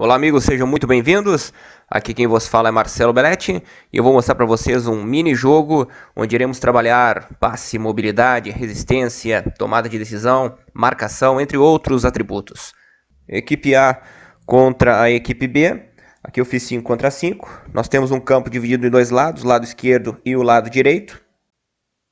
Olá amigos, sejam muito bem-vindos. Aqui quem vos fala é Marcelo Belletti e eu vou mostrar para vocês um mini jogo onde iremos trabalhar passe, mobilidade, resistência, tomada de decisão, marcação, entre outros atributos. Equipe A contra a equipe B. Aqui eu fiz 5 contra 5. Nós temos um campo dividido em dois lados, o lado esquerdo e o lado direito.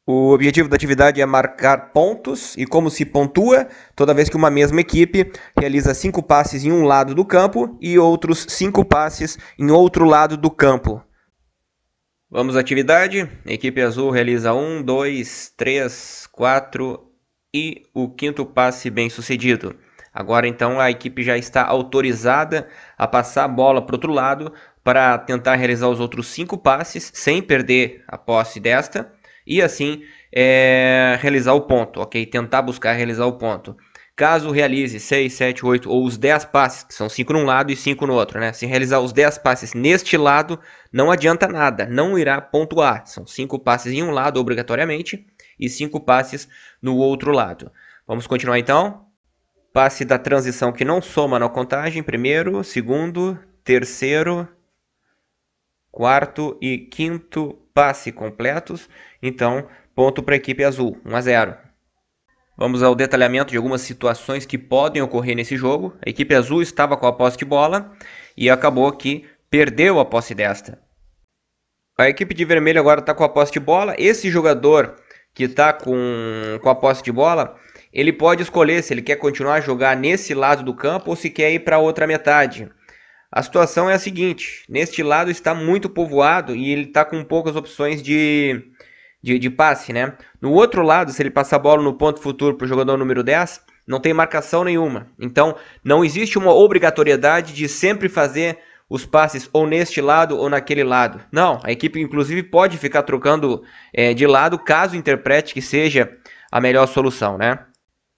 O objetivo da atividade é marcar pontos e como se pontua, toda vez que uma mesma equipe realiza cinco passes em um lado do campo e outros cinco passes em outro lado do campo. Vamos à atividade. A equipe azul realiza um, dois, três, quatro e o quinto passe bem sucedido. Agora então a equipe já está autorizada a passar a bola para outro lado para tentar realizar os outros cinco passes sem perder a posse desta e assim é, realizar o ponto, ok? Tentar buscar realizar o ponto. Caso realize 6, 7, 8 ou os 10 passes, que são 5 num lado e 5 no outro, né? Se realizar os 10 passes neste lado, não adianta nada, não irá pontuar. São 5 passes em um lado, obrigatoriamente, e 5 passes no outro lado. Vamos continuar então? Passe da transição que não soma na contagem, primeiro, segundo, terceiro, quarto e quinto passe completos. Então, ponto para a equipe azul, 1 a 0. Vamos ao detalhamento de algumas situações que podem ocorrer nesse jogo. A equipe azul estava com a posse de bola e acabou que perdeu a posse desta. A equipe de vermelho agora está com a posse de bola. Esse jogador que está com, com a posse de bola, ele pode escolher se ele quer continuar a jogar nesse lado do campo ou se quer ir para outra metade. A situação é a seguinte: neste lado está muito povoado e ele está com poucas opções de, de, de, passe, né? No outro lado, se ele passar a bola no ponto futuro para o jogador número 10, não tem marcação nenhuma. Então, não existe uma obrigatoriedade de sempre fazer os passes ou neste lado ou naquele lado. Não, a equipe inclusive pode ficar trocando é, de lado caso interprete que seja a melhor solução, né?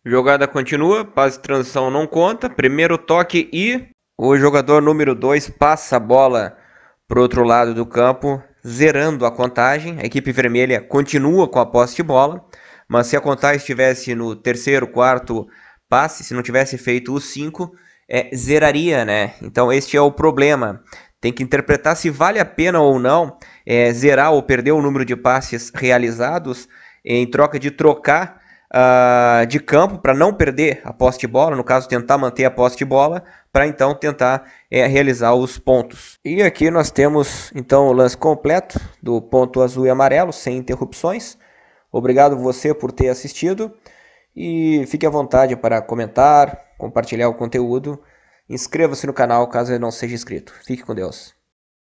Jogada continua, passe de transição não conta, primeiro toque e o jogador número 2 passa a bola para o outro lado do campo, zerando a contagem. A equipe vermelha continua com a posse de bola, mas se a contagem estivesse no terceiro, quarto passe, se não tivesse feito os cinco, é, zeraria, né? Então este é o problema. Tem que interpretar se vale a pena ou não é, zerar ou perder o número de passes realizados em troca de trocar uh, de campo para não perder a posse de bola, no caso, tentar manter a posse de bola, para então tentar é, realizar os pontos. E aqui nós temos então o lance completo do ponto azul e amarelo, sem interrupções. Obrigado você por ter assistido e fique à vontade para comentar, compartilhar o conteúdo. Inscreva-se no canal caso não seja inscrito. Fique com Deus.